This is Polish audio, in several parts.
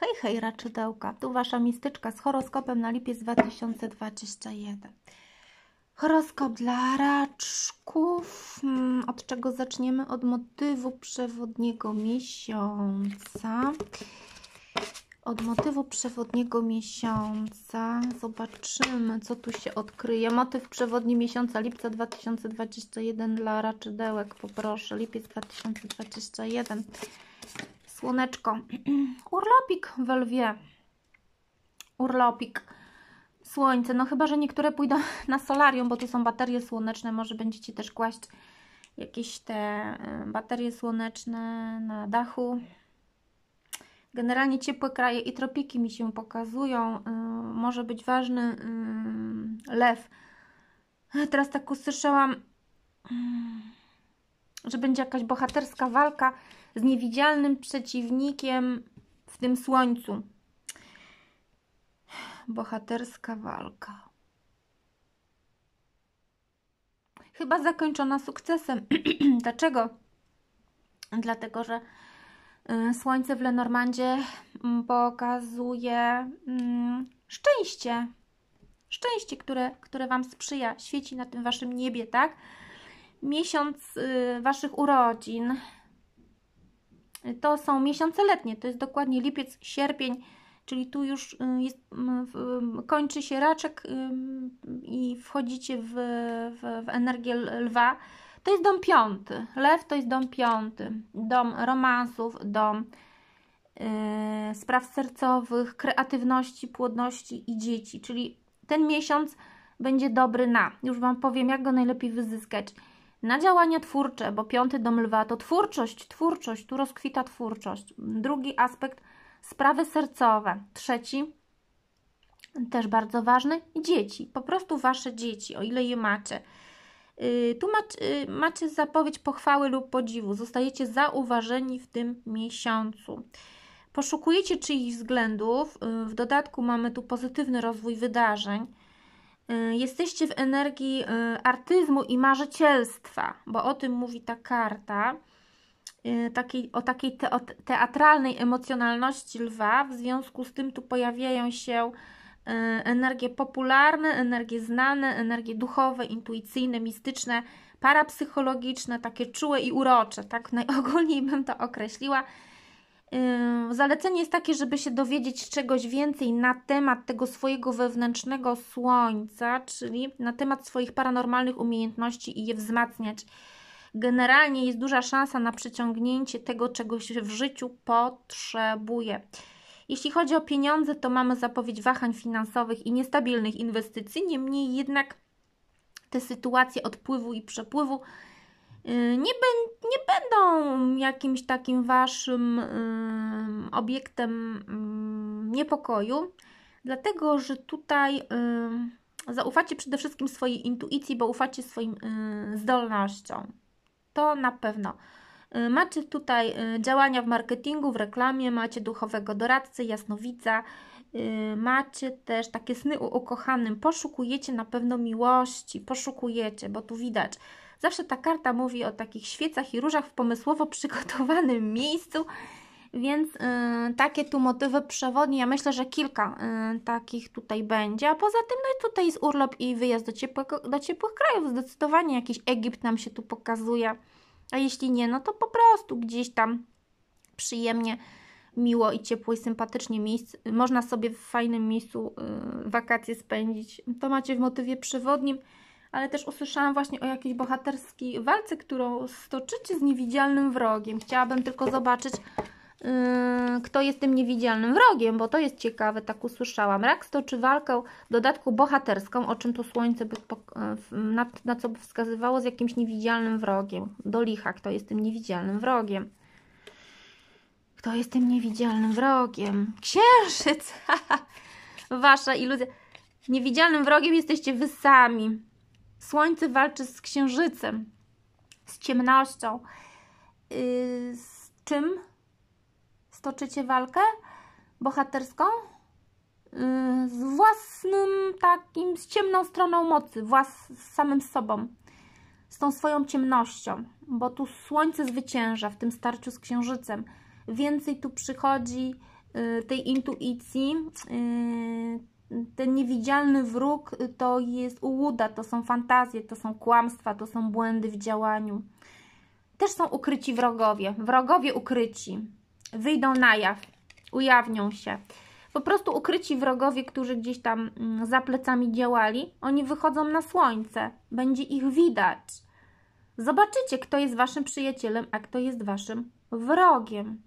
Hej, hej, raczydełka, tu Wasza mistyczka z horoskopem na lipiec 2021. Horoskop dla raczków. Mm, od czego zaczniemy? Od motywu przewodniego miesiąca. Od motywu przewodniego miesiąca. Zobaczymy, co tu się odkryje. Motyw przewodni miesiąca lipca 2021 dla raczydełek. Poproszę, lipiec 2021. Słoneczko. Urlopik we lwie. Urlopik. Słońce. No chyba, że niektóre pójdą na solarium, bo tu są baterie słoneczne. Może będziecie też kłaść jakieś te e, baterie słoneczne na dachu. Generalnie ciepłe kraje i tropiki mi się pokazują. E, może być ważny e, lew. Teraz tak usłyszałam, mm, że będzie jakaś bohaterska walka z niewidzialnym przeciwnikiem w tym słońcu. Bohaterska walka. Chyba zakończona sukcesem. Dlaczego? Dlatego, że y, słońce w Lenormandzie mm, pokazuje mm, szczęście. Szczęście, które, które Wam sprzyja, świeci na tym Waszym niebie, tak? Miesiąc y, Waszych urodzin, to są miesiące letnie, to jest dokładnie lipiec, sierpień, czyli tu już y, jest, y, y, kończy się raczek i wchodzicie w, w, w energię lwa. To jest dom piąty, lew to jest dom piąty, dom romansów, dom yy, spraw sercowych, kreatywności, płodności i dzieci, czyli ten miesiąc będzie dobry na, już Wam powiem jak go najlepiej wyzyskać na działania twórcze, bo piąty dom lwa to twórczość, twórczość, tu rozkwita twórczość. Drugi aspekt, sprawy sercowe. Trzeci, też bardzo ważny, dzieci. Po prostu Wasze dzieci, o ile je macie. Yy, tu macie, yy, macie zapowiedź pochwały lub podziwu. Zostajecie zauważeni w tym miesiącu. Poszukujecie czyichś względów. Yy, w dodatku mamy tu pozytywny rozwój wydarzeń Y, jesteście w energii y, artyzmu i marzycielstwa, bo o tym mówi ta karta, y, takiej, o takiej te, o teatralnej emocjonalności lwa. W związku z tym tu pojawiają się energie popularne, energie znane, energie duchowe, intuicyjne, mistyczne, parapsychologiczne, takie czułe i urocze, tak najogólniej bym to określiła. Zalecenie jest takie, żeby się dowiedzieć czegoś więcej na temat tego swojego wewnętrznego słońca, czyli na temat swoich paranormalnych umiejętności i je wzmacniać. Generalnie jest duża szansa na przyciągnięcie tego, czego się w życiu potrzebuje. Jeśli chodzi o pieniądze, to mamy zapowiedź wahań finansowych i niestabilnych inwestycji, niemniej jednak te sytuacje odpływu i przepływu Y, nie, nie będą jakimś takim waszym y, obiektem mm, niepokoju, dlatego że tutaj y, zaufacie przede wszystkim swojej intuicji, bo ufacie swoim zdolnościom. To na pewno. Macie tutaj działania w marketingu, w reklamie, macie duchowego doradcę, jasnowidza, macie też takie sny o ukochanym, poszukujecie na pewno miłości, poszukujecie, bo tu widać Zawsze ta karta mówi o takich świecach i różach w pomysłowo przygotowanym miejscu, więc y, takie tu motywy przewodnie, ja myślę, że kilka y, takich tutaj będzie, a poza tym no i tutaj jest urlop i wyjazd do, ciepłych do ciepłych krajów, zdecydowanie jakiś Egipt nam się tu pokazuje, a jeśli nie, no to po prostu gdzieś tam przyjemnie, miło i ciepło i sympatycznie miejsce, można sobie w fajnym miejscu y, wakacje spędzić. To macie w motywie przewodnim ale też usłyszałam właśnie o jakiejś bohaterskiej walce, którą stoczycie z niewidzialnym wrogiem. Chciałabym tylko zobaczyć, yy, kto jest tym niewidzialnym wrogiem, bo to jest ciekawe, tak usłyszałam. Rak stoczy walkę w dodatku bohaterską, o czym to słońce by e, na, na co by wskazywało z jakimś niewidzialnym wrogiem. Do licha, kto jest tym niewidzialnym wrogiem. Kto jest tym niewidzialnym wrogiem? Księżyc! Wasza iluzja. Niewidzialnym wrogiem jesteście wy sami. Słońce walczy z księżycem, z ciemnością. Yy, z czym stoczycie walkę bohaterską? Yy, z własnym takim, z ciemną stroną mocy, włas, z samym sobą, z tą swoją ciemnością, bo tu słońce zwycięża w tym starciu z księżycem. Więcej tu przychodzi y, tej intuicji, y, ten niewidzialny wróg y, to jest ułuda, to są fantazje, to są kłamstwa, to są błędy w działaniu. Też są ukryci wrogowie, wrogowie ukryci. Wyjdą na jaw, ujawnią się. Po prostu ukryci wrogowie, którzy gdzieś tam mm, za plecami działali, oni wychodzą na słońce, będzie ich widać. Zobaczycie, kto jest waszym przyjacielem, a kto jest waszym wrogiem.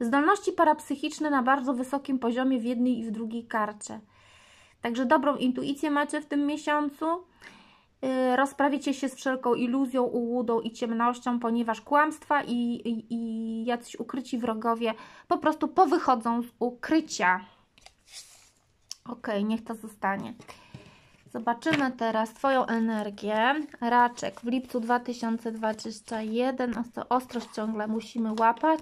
Zdolności parapsychiczne na bardzo wysokim poziomie w jednej i w drugiej karcie – Także dobrą intuicję macie w tym miesiącu. Y, rozprawicie się z wszelką iluzją, ułudą i ciemnością, ponieważ kłamstwa i, i, i jacyś ukryci wrogowie po prostu powychodzą z ukrycia. Okej, niech to zostanie. Zobaczymy teraz Twoją energię. Raczek w lipcu 2021. Ostrość ciągle musimy łapać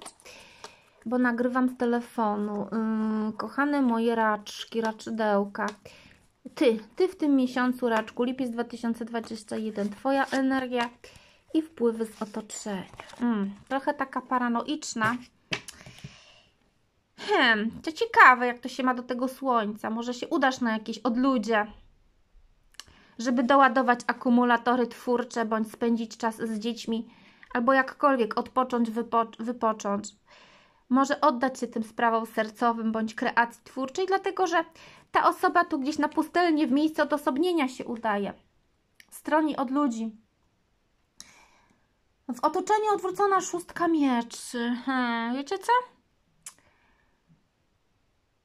bo nagrywam z telefonu. Yy, kochane moje raczki, raczydełka. Ty, ty w tym miesiącu, raczku, lipiec 2021, twoja energia i wpływy z otoczenia. Mm, trochę taka paranoiczna. Hmm, to ciekawe, jak to się ma do tego słońca. Może się udasz na jakieś odludzie, żeby doładować akumulatory twórcze, bądź spędzić czas z dziećmi, albo jakkolwiek odpocząć, wypo wypocząć może oddać się tym sprawom sercowym bądź kreacji twórczej, dlatego że ta osoba tu gdzieś na pustelnie, w miejsce odosobnienia się udaje. Stroni od ludzi. W otoczeniu odwrócona szóstka mieczy. Hmm, wiecie co?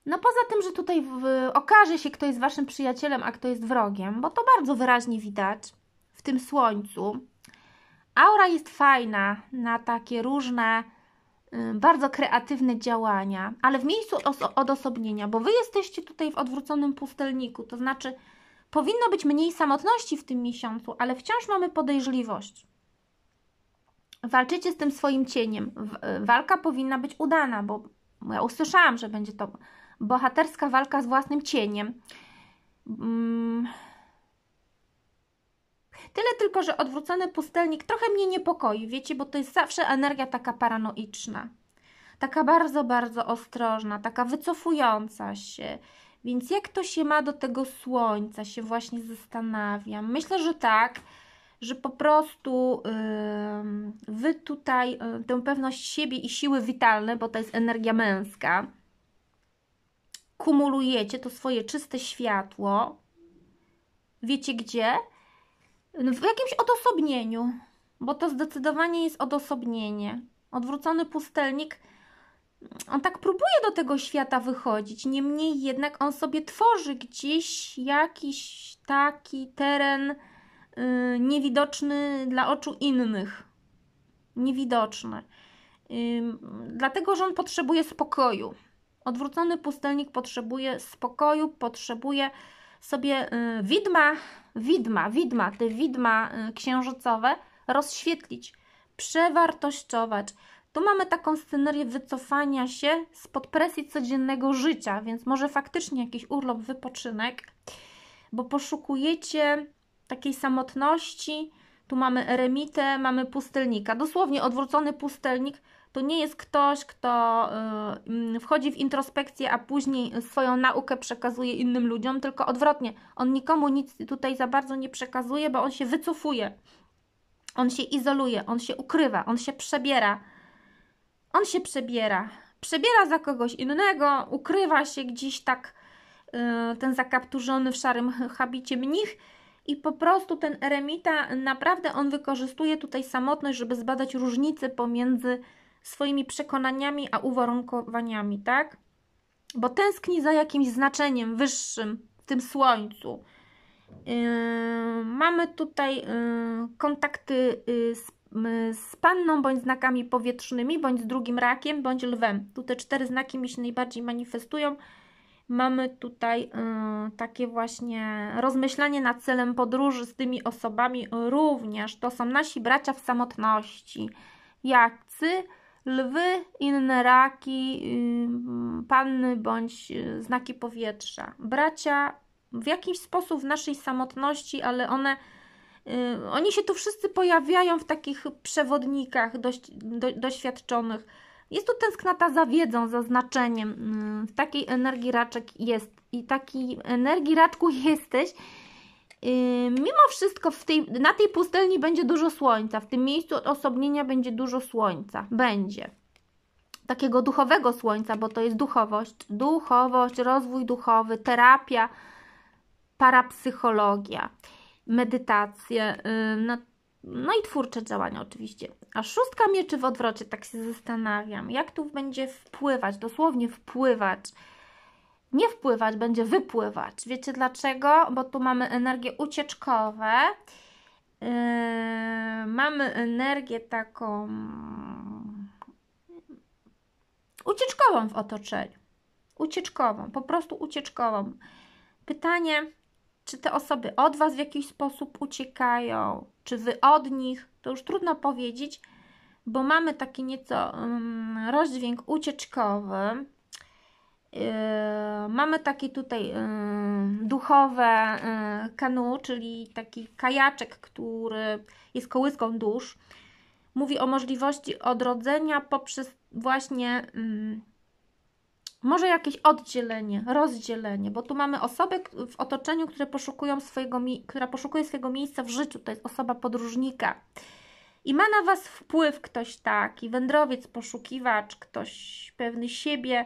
No poza tym, że tutaj w, okaże się, kto jest Waszym przyjacielem, a kto jest wrogiem, bo to bardzo wyraźnie widać w tym słońcu. Aura jest fajna na takie różne Y, bardzo kreatywne działania, ale w miejscu odosobnienia, bo Wy jesteście tutaj w odwróconym pustelniku, to znaczy powinno być mniej samotności w tym miesiącu, ale wciąż mamy podejrzliwość. Walczycie z tym swoim cieniem. Y, walka powinna być udana, bo ja usłyszałam, że będzie to bohaterska walka z własnym cieniem. Mm, Tyle tylko, że odwrócony pustelnik trochę mnie niepokoi, wiecie, bo to jest zawsze energia taka paranoiczna. Taka bardzo, bardzo ostrożna, taka wycofująca się. Więc jak to się ma do tego słońca, się właśnie zastanawiam. Myślę, że tak, że po prostu yy, wy tutaj yy, tę pewność siebie i siły witalne, bo to jest energia męska, kumulujecie to swoje czyste światło. Wiecie gdzie? No, w jakimś odosobnieniu, bo to zdecydowanie jest odosobnienie. Odwrócony pustelnik, on tak próbuje do tego świata wychodzić, niemniej jednak on sobie tworzy gdzieś jakiś taki teren yy, niewidoczny dla oczu innych. Niewidoczny. Yy, dlatego, że on potrzebuje spokoju. Odwrócony pustelnik potrzebuje spokoju, potrzebuje sobie yy, widma, widma, widma, te widma y, księżycowe rozświetlić, przewartościować. Tu mamy taką scenerię wycofania się spod presji codziennego życia, więc może faktycznie jakiś urlop, wypoczynek, bo poszukujecie takiej samotności. Tu mamy eremitę, mamy pustelnika, dosłownie odwrócony pustelnik – to nie jest ktoś, kto y, wchodzi w introspekcję, a później swoją naukę przekazuje innym ludziom, tylko odwrotnie. On nikomu nic tutaj za bardzo nie przekazuje, bo on się wycofuje. On się izoluje, on się ukrywa, on się przebiera. On się przebiera. Przebiera za kogoś innego, ukrywa się gdzieś tak y, ten zakapturzony w szarym habicie mnich. I po prostu ten eremita, naprawdę on wykorzystuje tutaj samotność, żeby zbadać różnice pomiędzy swoimi przekonaniami, a uwarunkowaniami, tak? Bo tęskni za jakimś znaczeniem wyższym w tym słońcu. Yy, mamy tutaj yy, kontakty yy, z, yy, z panną, bądź znakami powietrznymi, bądź z drugim rakiem, bądź lwem. Tu te cztery znaki mi się najbardziej manifestują. Mamy tutaj yy, takie właśnie rozmyślanie nad celem podróży z tymi osobami również. To są nasi bracia w samotności. Jacy? lwy, inne raki, y, panny bądź y, znaki powietrza. Bracia w jakiś sposób w naszej samotności, ale one y, oni się tu wszyscy pojawiają w takich przewodnikach dość, do, doświadczonych. Jest tu tęsknota za wiedzą, za znaczeniem. W takiej energii raczek jest. I taki energii raczku jesteś, mimo wszystko tej, na tej pustelni będzie dużo słońca, w tym miejscu odosobnienia będzie dużo słońca, będzie takiego duchowego słońca, bo to jest duchowość, duchowość, rozwój duchowy, terapia, parapsychologia, medytacje, no, no i twórcze działania oczywiście. A szóstka mieczy w odwrocie, tak się zastanawiam, jak tu będzie wpływać, dosłownie wpływać, nie wpływać, będzie wypływać. Wiecie dlaczego? Bo tu mamy energię ucieczkowe, yy, mamy energię taką ucieczkową w otoczeniu. Ucieczkową, po prostu ucieczkową. Pytanie, czy te osoby od Was w jakiś sposób uciekają, czy Wy od nich, to już trudno powiedzieć, bo mamy taki nieco um, rozdźwięk ucieczkowy Yy, mamy takie tutaj yy, duchowe yy, kanu, czyli taki kajaczek, który jest kołyską dusz. Mówi o możliwości odrodzenia poprzez właśnie mm, może jakieś oddzielenie, rozdzielenie, bo tu mamy osobę w otoczeniu, które poszukują swojego, która poszukuje swojego miejsca w życiu, to jest osoba podróżnika. I ma na Was wpływ ktoś taki, wędrowiec, poszukiwacz, ktoś pewny siebie,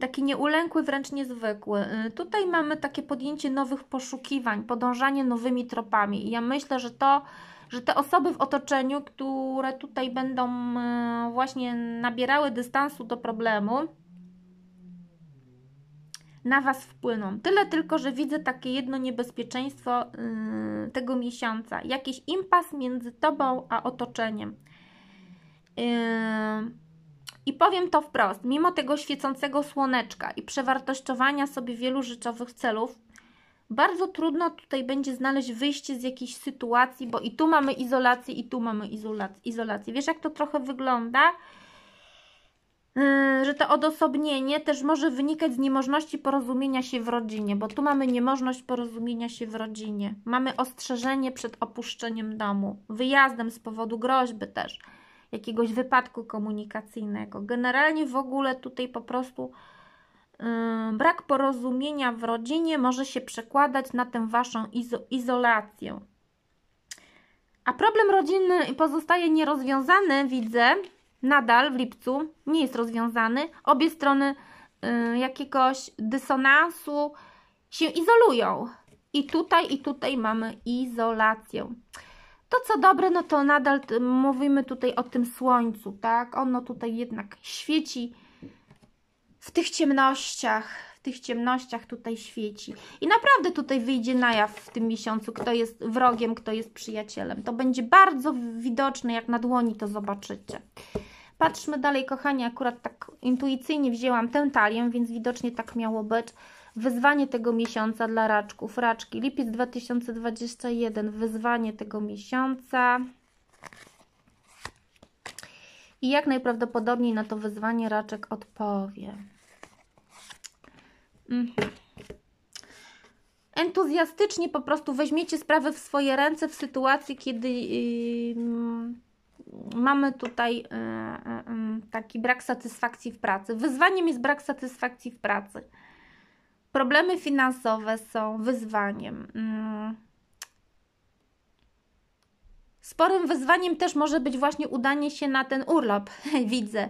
taki nieulękły, wręcz niezwykły. Y, tutaj mamy takie podjęcie nowych poszukiwań, podążanie nowymi tropami i ja myślę, że to, że te osoby w otoczeniu, które tutaj będą y, właśnie nabierały dystansu do problemu, na Was wpłyną. Tyle tylko, że widzę takie jedno niebezpieczeństwo yy, tego miesiąca. Jakiś impas między Tobą a otoczeniem. Yy, i powiem to wprost, mimo tego świecącego słoneczka i przewartościowania sobie wielu życiowych celów, bardzo trudno tutaj będzie znaleźć wyjście z jakiejś sytuacji, bo i tu mamy izolację, i tu mamy izolację. Wiesz, jak to trochę wygląda? Yy, że to odosobnienie też może wynikać z niemożności porozumienia się w rodzinie, bo tu mamy niemożność porozumienia się w rodzinie. Mamy ostrzeżenie przed opuszczeniem domu, wyjazdem z powodu groźby też jakiegoś wypadku komunikacyjnego. Generalnie w ogóle tutaj po prostu yy, brak porozumienia w rodzinie może się przekładać na tę waszą izo izolację. A problem rodzinny pozostaje nierozwiązany, widzę, nadal w lipcu, nie jest rozwiązany. Obie strony yy, jakiegoś dysonansu się izolują. I tutaj, i tutaj mamy izolację. To, co dobre, no to nadal y, mówimy tutaj o tym słońcu, tak? Ono tutaj jednak świeci w tych ciemnościach, w tych ciemnościach tutaj świeci. I naprawdę tutaj wyjdzie na jaw w tym miesiącu, kto jest wrogiem, kto jest przyjacielem. To będzie bardzo widoczne, jak na dłoni to zobaczycie. Patrzmy dalej, kochani, akurat tak intuicyjnie wzięłam tę talię, więc widocznie tak miało być. Wyzwanie tego miesiąca dla raczków, raczki, lipiec 2021, wyzwanie tego miesiąca. I jak najprawdopodobniej na to wyzwanie raczek odpowie. Mhm entuzjastycznie po prostu weźmiecie sprawy w swoje ręce w sytuacji, kiedy yy, mamy tutaj yy, yy, yy taki brak satysfakcji w pracy. Wyzwaniem jest brak satysfakcji w pracy. Problemy finansowe są wyzwaniem. Mm. Sporym wyzwaniem też może być właśnie udanie się na ten urlop, widzę.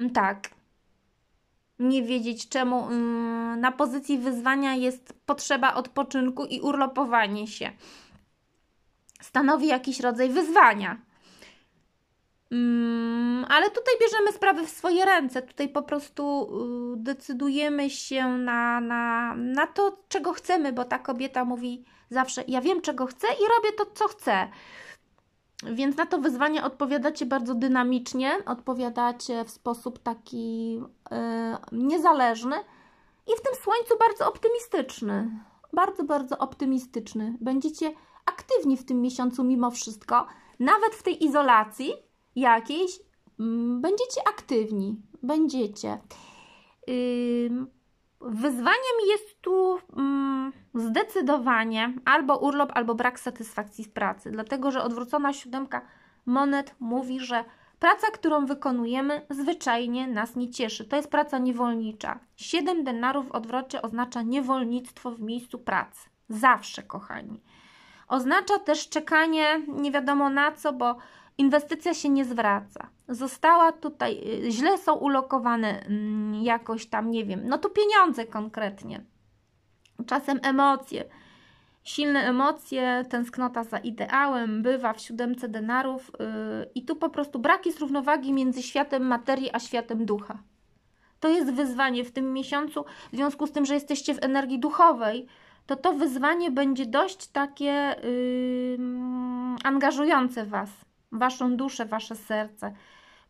Mm, tak. Nie wiedzieć czemu. Mm, na pozycji wyzwania jest potrzeba odpoczynku i urlopowanie się. Stanowi jakiś rodzaj wyzwania. Mm, ale tutaj bierzemy sprawy w swoje ręce. Tutaj po prostu y, decydujemy się na, na, na to, czego chcemy, bo ta kobieta mówi zawsze: Ja wiem, czego chcę i robię to, co chcę. Więc na to wyzwanie odpowiadacie bardzo dynamicznie, odpowiadacie w sposób taki y, niezależny i w tym słońcu bardzo optymistyczny. Bardzo, bardzo optymistyczny. Będziecie aktywni w tym miesiącu mimo wszystko, nawet w tej izolacji, jakiejś, mm, będziecie aktywni, będziecie. Wyzwaniem jest tu mm, zdecydowanie albo urlop, albo brak satysfakcji z pracy, dlatego że odwrócona siódemka monet mówi, że praca, którą wykonujemy, zwyczajnie nas nie cieszy. To jest praca niewolnicza. Siedem denarów w odwrocie oznacza niewolnictwo w miejscu pracy. Zawsze, kochani. Oznacza też czekanie nie wiadomo na co, bo inwestycja się nie zwraca. Została tutaj, y, źle są ulokowane mm, jakoś tam, nie wiem, no tu pieniądze konkretnie, czasem emocje. Silne emocje, tęsknota za ideałem bywa w siódemce denarów, yy, i tu po prostu brak jest równowagi między światem materii a światem ducha. To jest wyzwanie w tym miesiącu, w związku z tym, że jesteście w energii duchowej, to to wyzwanie będzie dość takie yy, angażujące Was waszą duszę, wasze serce.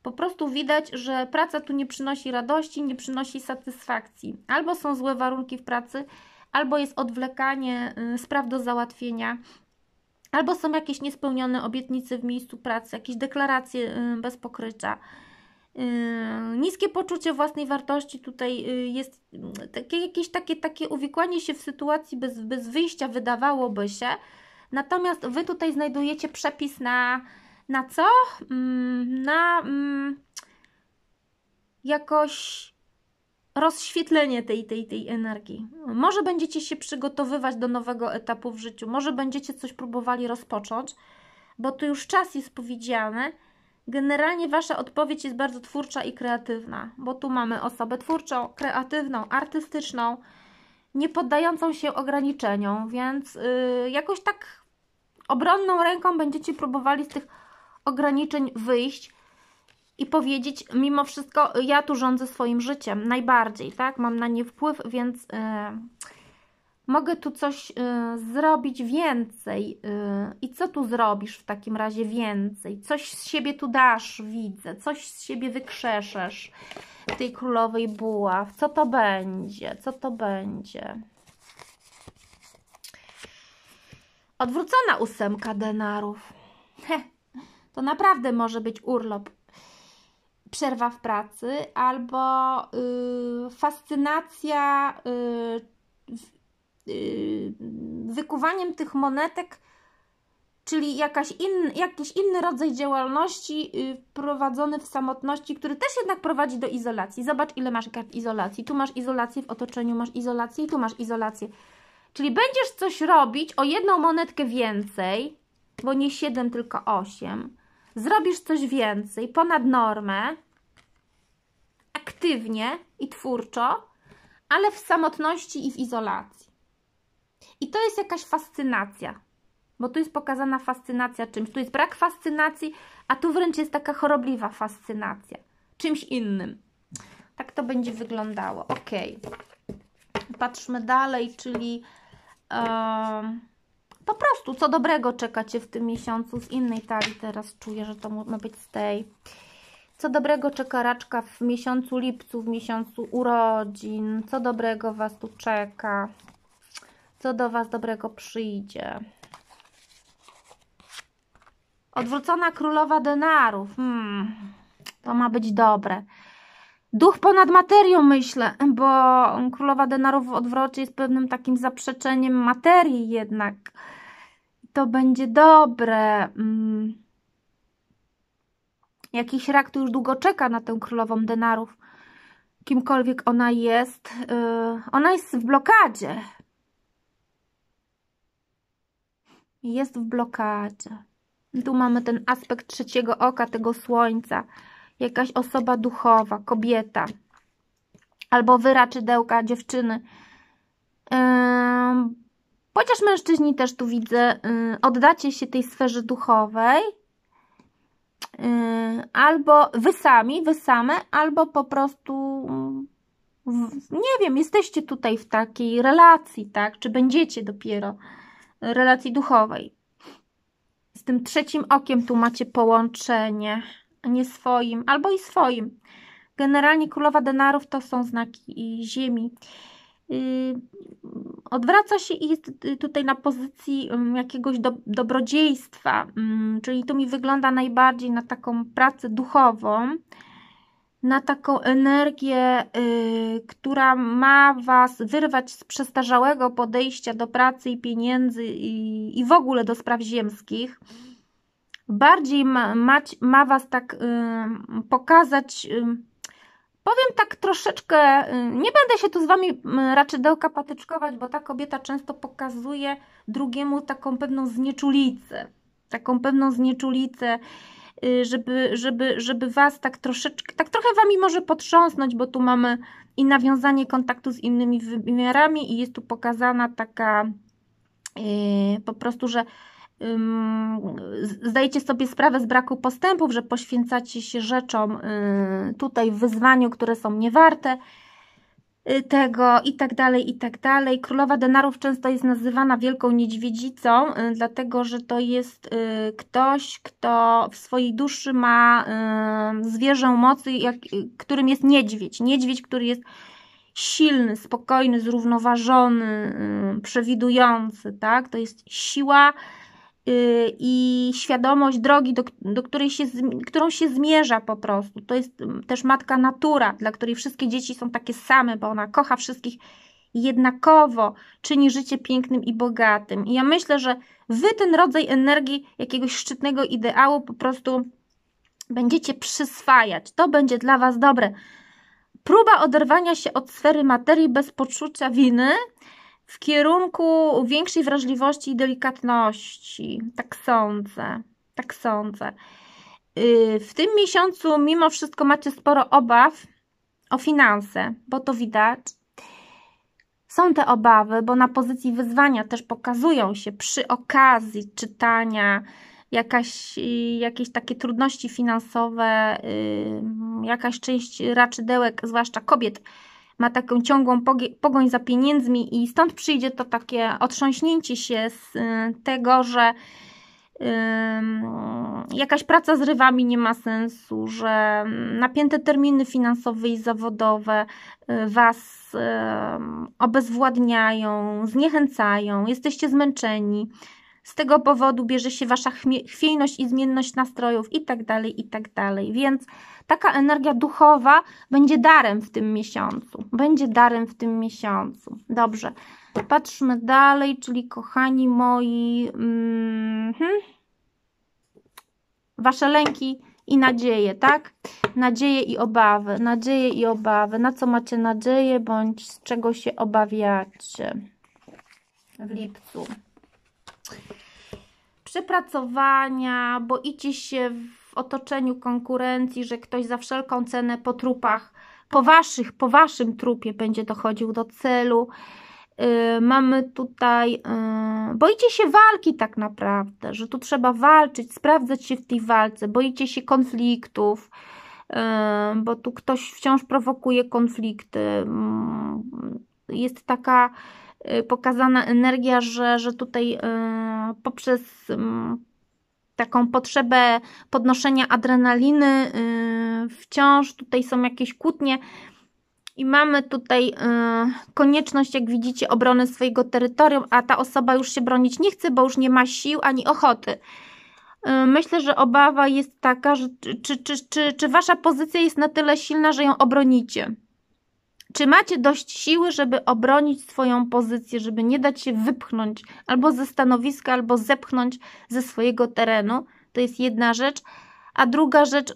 Po prostu widać, że praca tu nie przynosi radości, nie przynosi satysfakcji. Albo są złe warunki w pracy, albo jest odwlekanie y, spraw do załatwienia, albo są jakieś niespełnione obietnice w miejscu pracy, jakieś deklaracje y, bez pokrycia. Y, niskie poczucie własnej wartości tutaj jest takie, jakieś takie, takie uwikłanie się w sytuacji bez, bez wyjścia, wydawałoby się. Natomiast Wy tutaj znajdujecie przepis na na co? Mm, na mm, jakoś rozświetlenie tej, tej, tej energii. Może będziecie się przygotowywać do nowego etapu w życiu, może będziecie coś próbowali rozpocząć, bo tu już czas jest powiedziany. Generalnie Wasza odpowiedź jest bardzo twórcza i kreatywna, bo tu mamy osobę twórczą, kreatywną, artystyczną, nie poddającą się ograniczeniom, więc yy, jakoś tak obronną ręką będziecie próbowali z tych ograniczeń, wyjść i powiedzieć, mimo wszystko ja tu rządzę swoim życiem, najbardziej, tak? Mam na nie wpływ, więc... Yy mogę tu coś y, zrobić więcej. Y, I co tu zrobisz w takim razie więcej? Coś z siebie tu dasz, widzę, coś z siebie wykrzeszesz tej królowej buław. Co to będzie? Co to będzie? Odwrócona ósemka denarów. Heh to naprawdę może być urlop, przerwa w pracy albo y, fascynacja y, y, wykuwaniem tych monetek, czyli jakaś in, jakiś inny rodzaj działalności prowadzony w samotności, który też jednak prowadzi do izolacji. Zobacz, ile masz kart izolacji. Tu masz izolację w otoczeniu, masz izolację i tu masz izolację. Czyli będziesz coś robić o jedną monetkę więcej, bo nie 7, tylko 8 zrobisz coś więcej, ponad normę, aktywnie i twórczo, ale w samotności i w izolacji. I to jest jakaś fascynacja, bo tu jest pokazana fascynacja czymś. Tu jest brak fascynacji, a tu wręcz jest taka chorobliwa fascynacja czymś innym. Tak to będzie wyglądało. Ok. Patrzmy dalej, czyli. Yy po prostu co dobrego czekacie w tym miesiącu z innej talii teraz czuję, że to ma być z tej co dobrego czeka raczka w miesiącu lipcu, w miesiącu urodzin co dobrego Was tu czeka co do Was dobrego przyjdzie odwrócona królowa denarów hmm, to ma być dobre duch ponad materią, myślę, bo królowa denarów w odwrocie jest pewnym takim zaprzeczeniem materii jednak. To będzie dobre. Mm. Jakiś rak tu już długo czeka na tę królową denarów, kimkolwiek ona jest. Y, ona jest w blokadzie. Jest w blokadzie. Tu mamy ten aspekt trzeciego oka, tego słońca jakaś osoba duchowa, kobieta, albo wyra czy dełka dziewczyny. chociaż mężczyźni też tu widzę, y, oddacie się tej sferze duchowej, y, albo wy sami, wy same, albo po prostu, nie wiem, jesteście tutaj w takiej relacji, tak? Czy będziecie dopiero relacji duchowej. Z tym trzecim okiem tu macie połączenie a nie swoim, albo i swoim. Generalnie królowa denarów to są znaki ziemi. Y, odwraca się i jest y, tutaj na pozycji mm, jakiegoś do, dobrodziejstwa, mm, czyli to mi wygląda najbardziej na taką pracę duchową, na taką energię, y, która ma Was wyrwać z przestarzałego podejścia do pracy i pieniędzy i, i w ogóle do spraw ziemskich bardziej ma, mać, ma Was tak y, pokazać, y, powiem tak troszeczkę, y, nie będę się tu z Wami y, dełka patyczkować, bo ta kobieta często pokazuje drugiemu taką pewną znieczulicę, taką pewną znieczulicę, y, żeby, żeby, żeby Was tak troszeczkę, tak trochę Wami może potrząsnąć, bo tu mamy i nawiązanie kontaktu z innymi wymiarami i jest tu pokazana taka y, po prostu, że zdajecie sobie sprawę z braku postępów, że poświęcacie się rzeczom y, tutaj w wyzwaniu, które są niewarte y, tego i tak dalej, i tak dalej. Królowa denarów często jest nazywana wielką niedźwiedzicą, y, dlatego, że to jest ktoś, kto w swojej duszy ma zwierzę mocy, którym jest niedźwiedź. Niedźwiedź, który jest silny, spokojny, zrównoważony, przewidujący, tak? To jest siła, Y, i świadomość drogi, do, do, której się, którą się zmierza po prostu. To jest mm, też matka natura, dla której wszystkie dzieci są takie same, bo ona kocha wszystkich jednakowo, czyni życie pięknym i bogatym. I ja myślę, że wy ten rodzaj energii jakiegoś szczytnego ideału po prostu będziecie przyswajać. To będzie dla was dobre. Próba oderwania się od sfery materii bez poczucia winy w kierunku większej wrażliwości i delikatności. Tak sądzę. Tak sądzę. Y, w tym miesiącu, mimo wszystko, macie sporo obaw o finanse, bo to widać. Są te obawy, bo na pozycji wyzwania też pokazują się przy okazji czytania jakaś, jakieś takie trudności finansowe, y, jakaś część raczydełek, zwłaszcza kobiet, ma taką ciągłą pogoń za pieniędzmi i stąd przyjdzie to takie otrząśnięcie się z y, tego, że jakaś praca z rywami nie ma sensu, że napięte terminy finansowe i zawodowe y, Was obezwładniają, zniechęcają, jesteście zmęczeni, z tego powodu bierze się wasza chwiejność i zmienność nastrojów itd., tak itd. Tak Więc taka energia duchowa będzie darem w tym miesiącu. Będzie darem w tym miesiącu. Dobrze. Patrzmy dalej, czyli kochani moi, mm, hmm, wasze lęki i nadzieje, tak? Nadzieje i obawy, nadzieje i obawy. Na co macie nadzieję bądź z czego się obawiacie w lipcu? przepracowania, boicie się w otoczeniu konkurencji, że ktoś za wszelką cenę po trupach, po waszych, po waszym trupie będzie dochodził do celu. Y, mamy tutaj, y, boicie się walki tak naprawdę, że tu trzeba walczyć, sprawdzać się w tej walce, boicie się konfliktów, y, bo tu ktoś wciąż prowokuje konflikty. Mm, jest taka pokazana energia, że, że tutaj poprzez mm, taką potrzebę podnoszenia adrenaliny, y, wciąż tutaj są jakieś kłótnie. I mamy tutaj y, konieczność, jak widzicie, obrony swojego terytorium, a ta osoba już się bronić nie chce, bo już nie ma sił ani ochoty. Y, myślę, że obawa jest taka, że czy, czy, czy, czy wasza pozycja jest na tyle silna, że ją obronicie. Czy macie dość siły, żeby obronić swoją pozycję, żeby nie dać się wypchnąć albo ze stanowiska, albo zepchnąć ze swojego terenu? To jest jedna rzecz. A druga rzecz,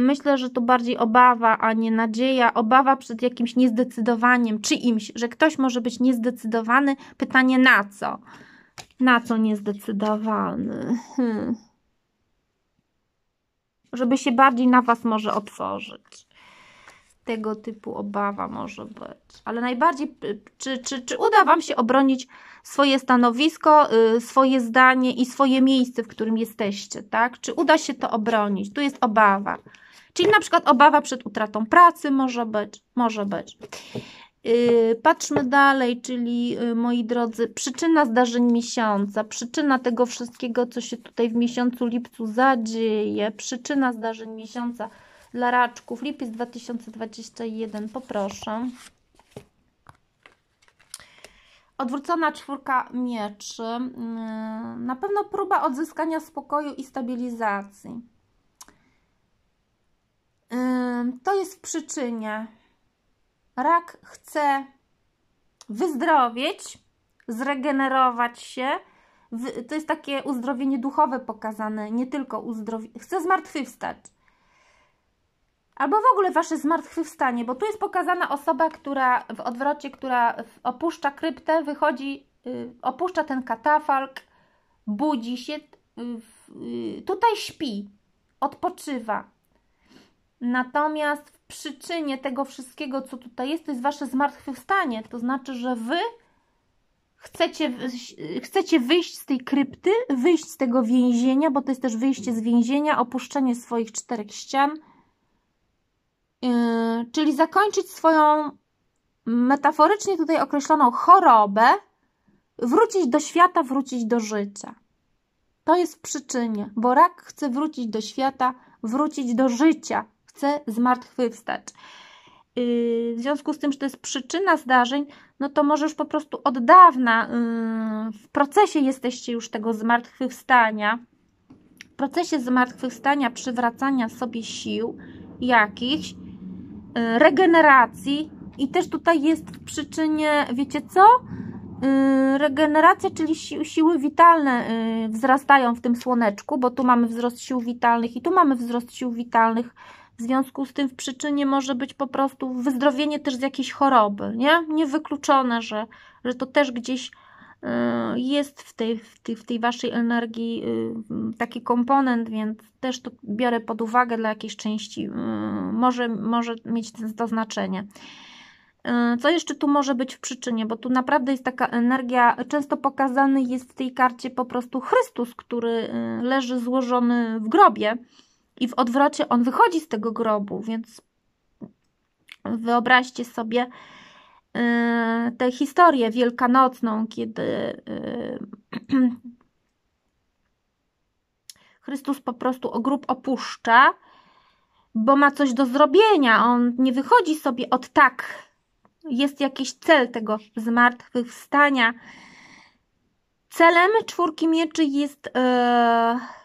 myślę, że to bardziej obawa, a nie nadzieja, obawa przed jakimś niezdecydowaniem czyimś, że ktoś może być niezdecydowany. Pytanie na co? Na co niezdecydowany? Hmm. Żeby się bardziej na Was może otworzyć tego typu obawa może być. Ale najbardziej, czy, czy, czy uda Wam się obronić swoje stanowisko, y, swoje zdanie i swoje miejsce, w którym jesteście, tak? Czy uda się to obronić? Tu jest obawa. Czyli na przykład obawa przed utratą pracy może być, może być. Y, patrzmy dalej, czyli y, moi drodzy, przyczyna zdarzeń miesiąca, przyczyna tego wszystkiego, co się tutaj w miesiącu lipcu zadzieje, przyczyna zdarzeń miesiąca, dla raczków. Lipiec 2021, poproszę. Odwrócona czwórka mieczy. Mm, na pewno próba odzyskania spokoju i stabilizacji. Mm, to jest w przyczynie. Rak chce wyzdrowieć, zregenerować się. To jest takie uzdrowienie duchowe pokazane, nie tylko uzdrowienie. Chce zmartwychwstać. Albo w ogóle wasze zmartwychwstanie, bo tu jest pokazana osoba, która w odwrocie, która opuszcza kryptę, wychodzi, y, opuszcza ten katafalk, budzi się, y, y, tutaj śpi, odpoczywa. Natomiast w przyczynie tego wszystkiego, co tutaj jest, to jest wasze zmartwychwstanie. To znaczy, że wy chcecie, chcecie wyjść z tej krypty, wyjść z tego więzienia, bo to jest też wyjście z więzienia, opuszczenie swoich czterech ścian – Yy, czyli zakończyć swoją metaforycznie tutaj określoną chorobę, wrócić do świata, wrócić do życia. To jest przyczynie, bo rak chce wrócić do świata, wrócić do życia, chce zmartwychwstać. Yy, w związku z tym, że to jest przyczyna zdarzeń, no to może już po prostu od dawna yy, w procesie jesteście już tego zmartwychwstania, w procesie zmartwychwstania, przywracania sobie sił jakichś, Y, regeneracji i też tutaj jest w przyczynie, wiecie co? Y, regeneracja, czyli si siły witalne y, wzrastają w tym słoneczku, bo tu mamy wzrost sił witalnych i tu mamy wzrost sił witalnych. W związku z tym w przyczynie może być po prostu wyzdrowienie też z jakiejś choroby, nie? Niewykluczone, że, że to też gdzieś Y, jest w tej, w tej, w tej waszej energii y, taki komponent, więc też to biorę pod uwagę dla jakiejś części. Y, może, może mieć to znaczenie. Co jeszcze tu może być w przyczynie? Bo tu naprawdę jest taka energia, często pokazany jest w tej karcie po prostu Chrystus, który leży złożony w grobie i w odwrocie on wychodzi z tego grobu, więc wyobraźcie sobie, Y, tę historię wielkanocną, kiedy y, Chrystus po prostu ogrób opuszcza, bo ma coś do zrobienia. On nie wychodzi sobie od tak. Jest jakiś cel tego zmartwychwstania. Celem czwórki mieczy jest. Yy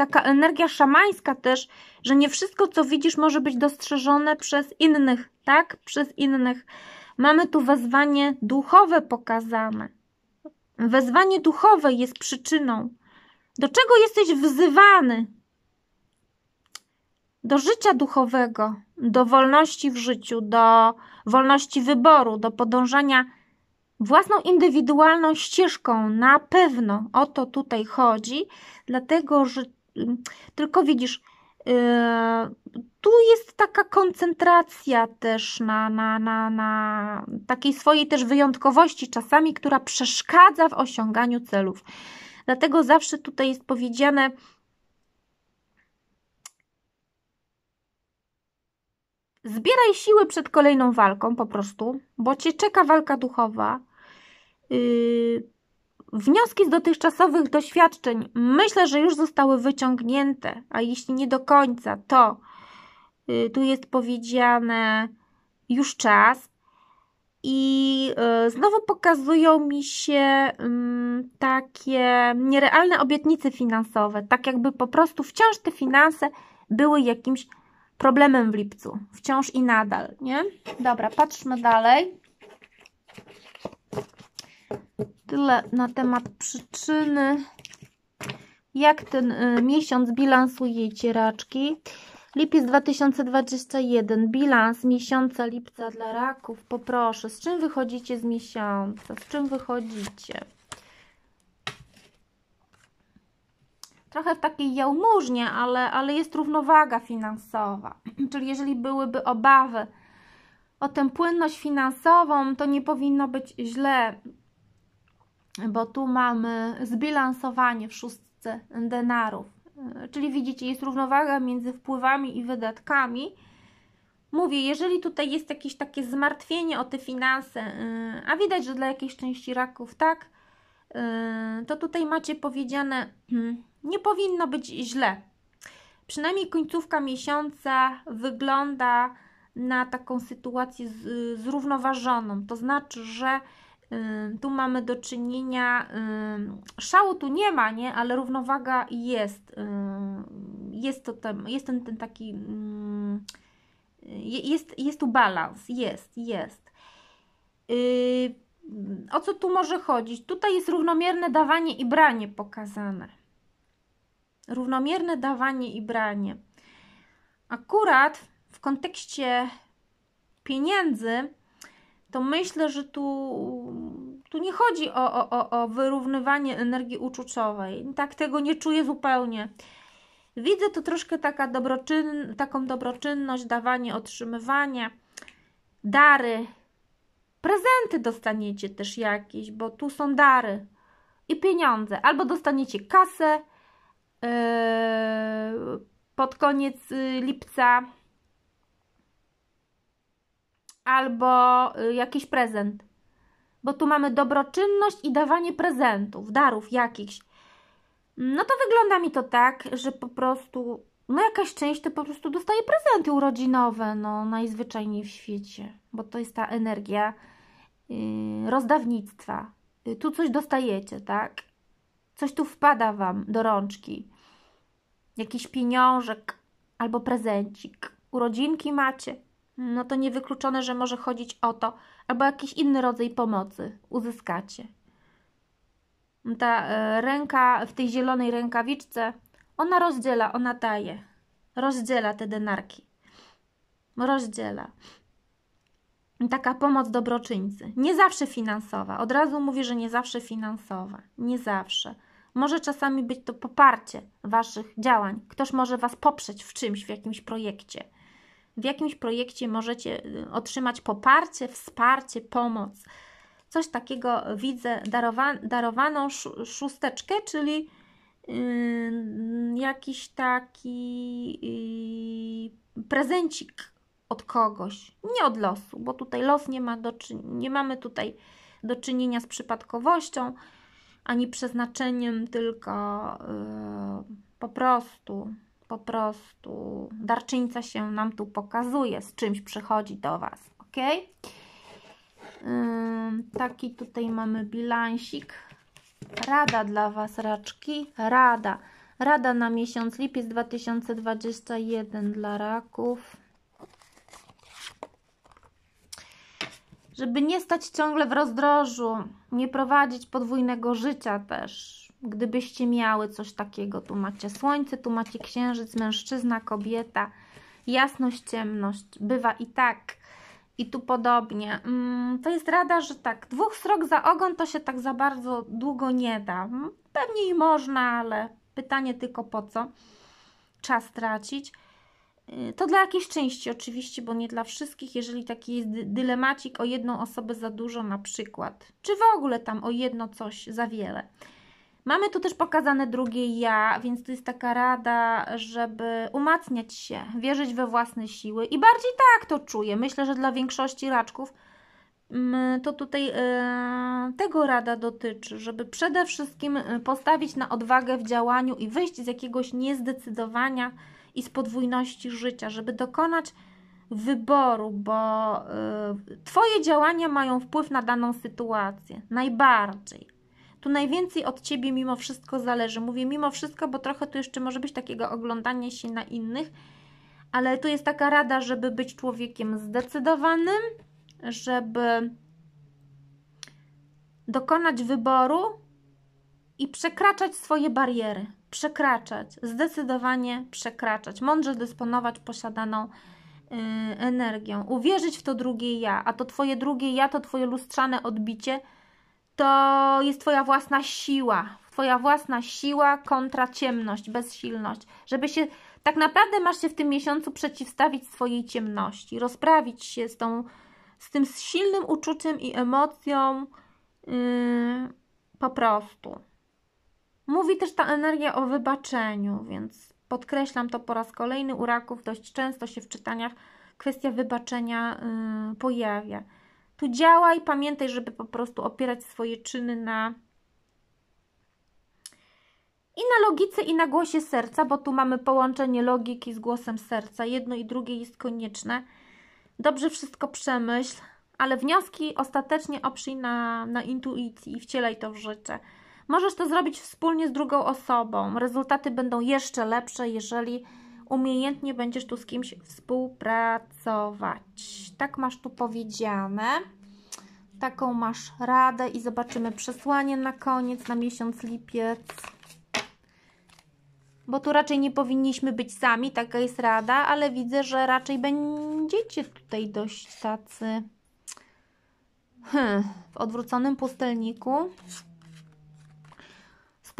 taka energia szamańska też, że nie wszystko, co widzisz, może być dostrzeżone przez innych, tak? Przez innych. Mamy tu wezwanie duchowe pokazane. Wezwanie duchowe jest przyczyną. Do czego jesteś wzywany? Do życia duchowego, do wolności w życiu, do wolności wyboru, do podążania własną indywidualną ścieżką. Na pewno o to tutaj chodzi, dlatego że Y, tylko widzisz, y, tu jest taka koncentracja też na, na, na, na takiej swojej też wyjątkowości czasami, która przeszkadza w osiąganiu celów. Dlatego zawsze tutaj jest powiedziane, Zbieraj siły przed kolejną walką po prostu, bo cię czeka walka duchowa. Yy, Wnioski z dotychczasowych doświadczeń myślę, że już zostały wyciągnięte, a jeśli nie do końca, to y, tu jest powiedziane już czas i y, znowu pokazują mi się mm, takie nierealne obietnice finansowe, tak jakby po prostu wciąż te finanse były jakimś problemem w lipcu, wciąż i nadal, nie? Dobra, patrzmy dalej. Tyle na temat przyczyny. Jak ten y, miesiąc bilansujecie raczki? Lipiec 2021, bilans miesiąca lipca dla raków. Poproszę, z czym wychodzicie z miesiąca? Z czym wychodzicie? Trochę w takiej jałmużnie, ale, ale jest równowaga finansowa. Czyli jeżeli byłyby obawy o tę płynność finansową, to nie powinno być źle bo tu mamy zbilansowanie w szóstce denarów, e, czyli widzicie, jest równowaga między wpływami i wydatkami. Mówię, jeżeli tutaj jest jakieś takie zmartwienie o te finanse, e, a widać, że dla jakiejś części raków tak, e, to tutaj macie powiedziane, hmm, nie powinno być źle. Przynajmniej końcówka miesiąca wygląda na taką sytuację zrównoważoną, to znaczy, że tu mamy do czynienia, szału tu nie ma, nie? ale równowaga jest. Jest, to ten, jest ten, ten taki, jest, jest tu balans, jest, jest. O co tu może chodzić? Tutaj jest równomierne dawanie i branie pokazane. Równomierne dawanie i branie. Akurat w kontekście pieniędzy to myślę, że tu, tu nie chodzi o, o, o, o wyrównywanie energii uczuciowej. Tak tego nie czuję zupełnie. Widzę to troszkę taka dobroczyn, taką dobroczynność, dawanie, otrzymywanie, dary. Prezenty dostaniecie też jakieś, bo tu są dary i pieniądze. Albo dostaniecie kasę yy, pod koniec y, lipca, albo y, jakiś prezent. Bo tu mamy dobroczynność i dawanie prezentów, darów jakichś. No to wygląda mi to tak, że po prostu, no jakaś część to po prostu dostaje prezenty urodzinowe, no najzwyczajniej w świecie, bo to jest ta energia yy, rozdawnictwa. Yy, tu coś dostajecie, tak? Coś tu wpada Wam do rączki. Jakiś pieniążek albo prezencik. Urodzinki macie, no to niewykluczone, że może chodzić o to, albo jakiś inny rodzaj pomocy uzyskacie. Ta e, ręka w tej zielonej rękawiczce, ona rozdziela, ona daje. Rozdziela te denarki. Rozdziela. Taka pomoc dobroczyńcy. Nie zawsze finansowa. Od razu mówię, że nie zawsze finansowa. Nie zawsze. Może czasami być to poparcie waszych działań. Ktoś może was poprzeć w czymś, w jakimś projekcie w jakimś projekcie możecie y, otrzymać poparcie, wsparcie, pomoc. Coś takiego widzę, darowa, darowaną szósteczkę, czyli yy, jakiś taki yy, prezencik od kogoś, nie od losu, bo tutaj los nie ma do nie mamy tutaj do czynienia z przypadkowością ani przeznaczeniem, tylko yy, po prostu po prostu darczyńca się nam tu pokazuje, z czymś przychodzi do Was, ok? taki tutaj mamy bilansik. Rada dla Was, raczki. Rada. Rada na miesiąc lipiec 2021 dla raków. Żeby nie stać ciągle w rozdrożu, nie prowadzić podwójnego życia też, Gdybyście miały coś takiego, tu macie słońce, tu macie księżyc, mężczyzna, kobieta, jasność, ciemność, bywa i tak, i tu podobnie. Mm, to jest rada, że tak, dwóch srok za ogon to się tak za bardzo długo nie da. Mm, pewnie i można, ale pytanie tylko po co czas tracić. Y, to dla jakiejś części oczywiście, bo nie dla wszystkich, jeżeli taki jest dylemacik o jedną osobę za dużo na przykład, czy w ogóle tam o jedno coś za wiele. Mamy tu też pokazane drugie ja, więc to jest taka rada, żeby umacniać się, wierzyć we własne siły i bardziej tak to czuję. Myślę, że dla większości raczków mm, to tutaj e, tego rada dotyczy, żeby przede wszystkim e, postawić na odwagę w działaniu i wyjść z jakiegoś niezdecydowania i z podwójności życia, żeby dokonać wyboru, bo e, Twoje działania mają wpływ na daną sytuację najbardziej tu najwięcej od Ciebie mimo wszystko zależy. Mówię mimo wszystko, bo trochę tu jeszcze może być takiego oglądania się na innych, ale tu jest taka rada, żeby być człowiekiem zdecydowanym, żeby dokonać wyboru i przekraczać swoje bariery. Przekraczać, zdecydowanie przekraczać, mądrze dysponować posiadaną yy, energią, uwierzyć w to drugie ja, a to Twoje drugie ja, to Twoje lustrzane odbicie – to jest Twoja własna siła. Twoja własna siła kontra ciemność, bezsilność. Żeby się, tak naprawdę masz się w tym miesiącu przeciwstawić swojej ciemności, rozprawić się z, tą, z tym silnym uczuciem i emocją yy, po prostu. Mówi też ta energia o wybaczeniu, więc podkreślam to po raz kolejny. U raków dość często się w czytaniach kwestia wybaczenia yy, pojawia. Tu działaj, pamiętaj, żeby po prostu opierać swoje czyny na i na logice i na głosie serca, bo tu mamy połączenie logiki z głosem serca. Jedno i drugie jest konieczne. Dobrze wszystko przemyśl, ale wnioski ostatecznie oprzyj na, na intuicji i wcielaj to w życie. Możesz to zrobić wspólnie z drugą osobą. Rezultaty będą jeszcze lepsze, jeżeli umiejętnie będziesz tu z kimś współpracować. Tak masz tu powiedziane. Taką masz radę i zobaczymy przesłanie na koniec, na miesiąc lipiec. Bo tu raczej nie powinniśmy być sami, taka jest rada, ale widzę, że raczej będziecie tutaj dość tacy hmm, w odwróconym pustelniku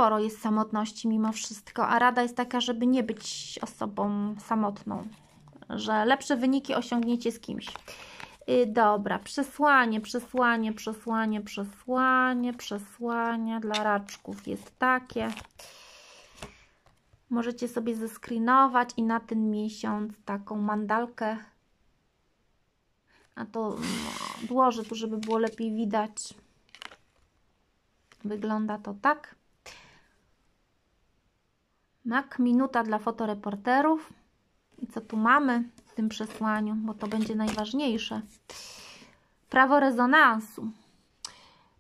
sporo jest samotności mimo wszystko, a rada jest taka, żeby nie być osobą samotną, że lepsze wyniki osiągniecie z kimś. Yy, dobra, przesłanie, przesłanie, przesłanie, przesłanie, przesłanie dla raczków jest takie. Możecie sobie zeskrinować i na ten miesiąc taką mandalkę a to odłożę no, tu, żeby było lepiej widać. Wygląda to tak. Mak, minuta dla fotoreporterów. I co tu mamy w tym przesłaniu, bo to będzie najważniejsze. Prawo rezonansu.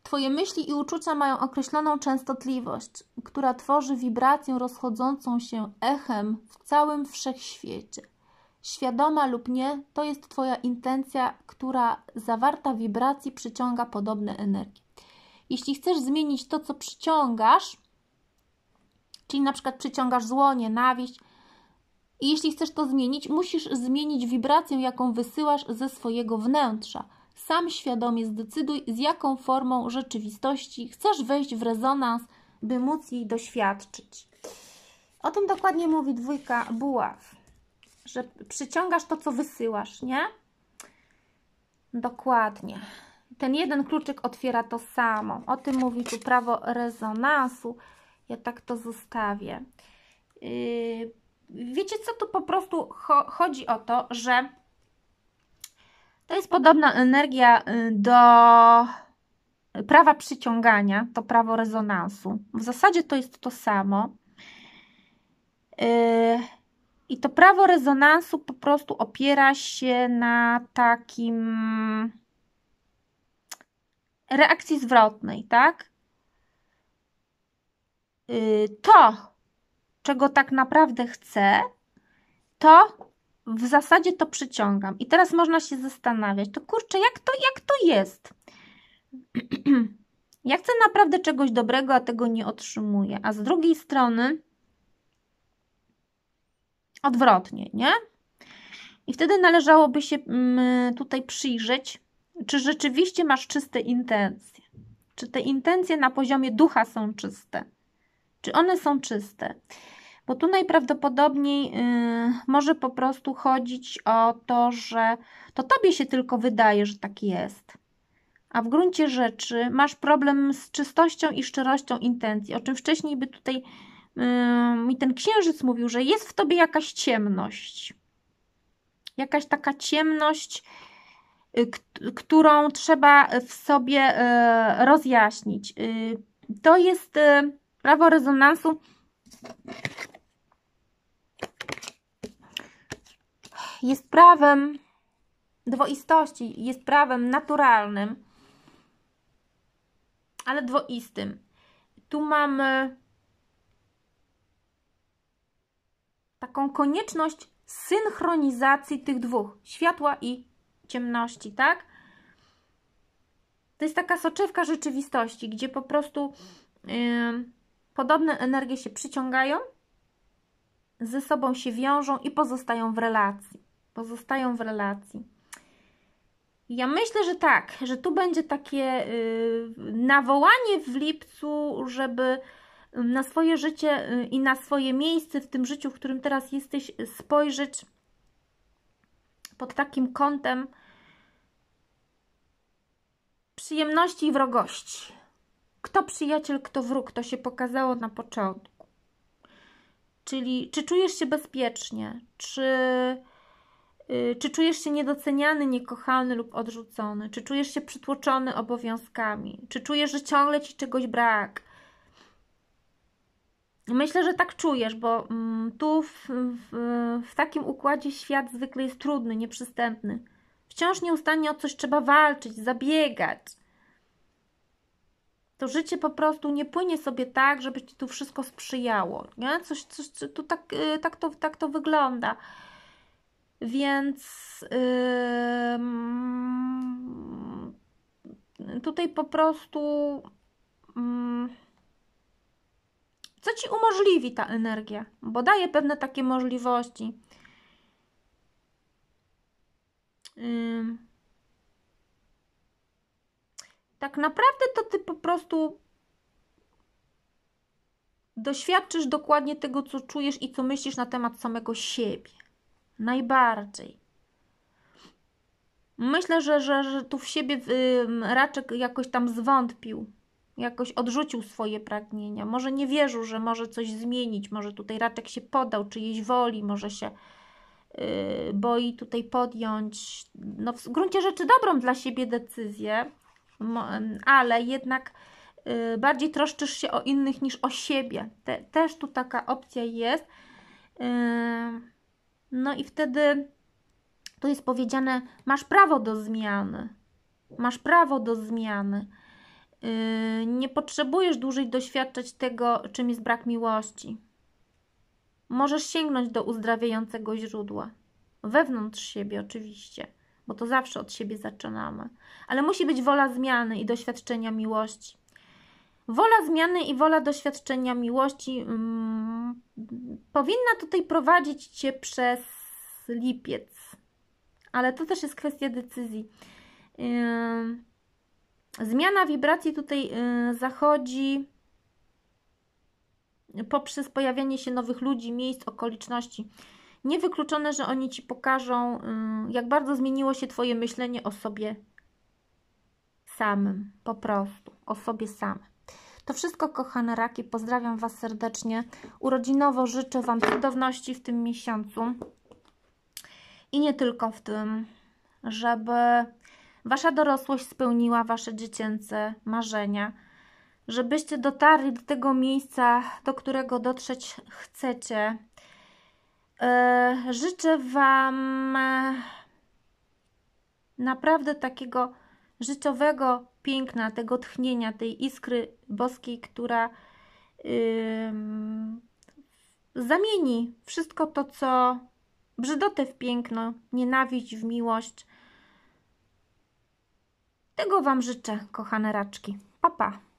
Twoje myśli i uczucia mają określoną częstotliwość, która tworzy wibrację rozchodzącą się echem w całym wszechświecie. Świadoma lub nie, to jest Twoja intencja, która zawarta w wibracji przyciąga podobne energie. Jeśli chcesz zmienić to, co przyciągasz, Czyli na przykład przyciągasz zło, nienawiść. I jeśli chcesz to zmienić, musisz zmienić wibrację, jaką wysyłasz ze swojego wnętrza. Sam świadomie zdecyduj, z jaką formą rzeczywistości chcesz wejść w rezonans, by móc jej doświadczyć. O tym dokładnie mówi dwójka buław, że przyciągasz to, co wysyłasz, nie? Dokładnie. Ten jeden kluczyk otwiera to samo. O tym mówi tu prawo rezonansu. Ja tak to zostawię. Yy, wiecie co, tu po prostu cho chodzi o to, że to jest podobna energia yy, do prawa przyciągania, to prawo rezonansu. W zasadzie to jest to samo. Yy, I to prawo rezonansu po prostu opiera się na takim reakcji zwrotnej, tak? Y, to, czego tak naprawdę chcę, to w zasadzie to przyciągam. I teraz można się zastanawiać, to kurczę, jak to, jak to jest? ja chcę naprawdę czegoś dobrego, a tego nie otrzymuję. A z drugiej strony odwrotnie, nie? I wtedy należałoby się mm, tutaj przyjrzeć, czy rzeczywiście masz czyste intencje. Czy te intencje na poziomie ducha są czyste? Czy one są czyste? Bo tu najprawdopodobniej yy, może po prostu chodzić o to, że to tobie się tylko wydaje, że tak jest. A w gruncie rzeczy masz problem z czystością i szczerością intencji, o czym wcześniej by tutaj yy, mi ten księżyc mówił, że jest w tobie jakaś ciemność. Jakaś taka ciemność, y, którą trzeba w sobie y, rozjaśnić. Y, to jest Prawo rezonansu jest prawem dwoistości, jest prawem naturalnym, ale dwoistym. Tu mamy taką konieczność synchronizacji tych dwóch światła i ciemności, tak? To jest taka soczewka rzeczywistości, gdzie po prostu. Yy, Podobne energie się przyciągają, ze sobą się wiążą i pozostają w relacji. Pozostają w relacji. Ja myślę, że tak, że tu będzie takie y, nawołanie w lipcu, żeby na swoje życie y, i na swoje miejsce w tym życiu, w którym teraz jesteś, spojrzeć pod takim kątem przyjemności i wrogości. Kto przyjaciel, kto wróg, to się pokazało na początku. Czyli czy czujesz się bezpiecznie, czy, yy, czy czujesz się niedoceniany, niekochany lub odrzucony, czy czujesz się przytłoczony obowiązkami, czy czujesz, że ciągle ci czegoś brak. Myślę, że tak czujesz, bo mm, tu w, w, w takim układzie świat zwykle jest trudny, nieprzystępny. Wciąż nieustannie o coś trzeba walczyć, zabiegać to życie po prostu nie płynie sobie tak, żeby Ci tu wszystko sprzyjało, nie? Coś, coś tu tak, y, tak, to, tak to wygląda. Więc yy, tutaj po prostu yy, co Ci umożliwi ta energia, bo daje pewne takie możliwości. Yy tak naprawdę to ty po prostu doświadczysz dokładnie tego, co czujesz i co myślisz na temat samego siebie. Najbardziej. Myślę, że, że, że tu w siebie Raczek jakoś tam zwątpił, jakoś odrzucił swoje pragnienia. Może nie wierzył, że może coś zmienić, może tutaj Raczek się podał czyjejś woli, może się y, boi tutaj podjąć no, w gruncie rzeczy dobrą dla siebie decyzję, ale jednak y, bardziej troszczysz się o innych niż o siebie. Te, też tu taka opcja jest. Y, no i wtedy tu jest powiedziane, masz prawo do zmiany. Masz prawo do zmiany. Y, nie potrzebujesz dłużej doświadczać tego, czym jest brak miłości. Możesz sięgnąć do uzdrawiającego źródła. Wewnątrz siebie, oczywiście bo to zawsze od siebie zaczynamy. Ale musi być wola zmiany i doświadczenia miłości. Wola zmiany i wola doświadczenia miłości mm, powinna tutaj prowadzić cię przez lipiec, ale to też jest kwestia decyzji. Yy, zmiana wibracji tutaj yy, zachodzi poprzez pojawianie się nowych ludzi, miejsc, okoliczności niewykluczone, że oni ci pokażą, mm, jak bardzo zmieniło się Twoje myślenie o sobie samym, po prostu, o sobie samym. To wszystko, kochane raki, pozdrawiam Was serdecznie. Urodzinowo życzę Wam cudowności w tym miesiącu i nie tylko w tym, żeby Wasza dorosłość spełniła Wasze dziecięce marzenia, żebyście dotarli do tego miejsca, do którego dotrzeć chcecie E, życzę Wam e, naprawdę takiego życiowego piękna, tego tchnienia, tej iskry boskiej, która zamieni wszystko to, co brzydotę w piękno, nienawiść w miłość. Tego Wam życzę, kochane raczki. Papa. Pa.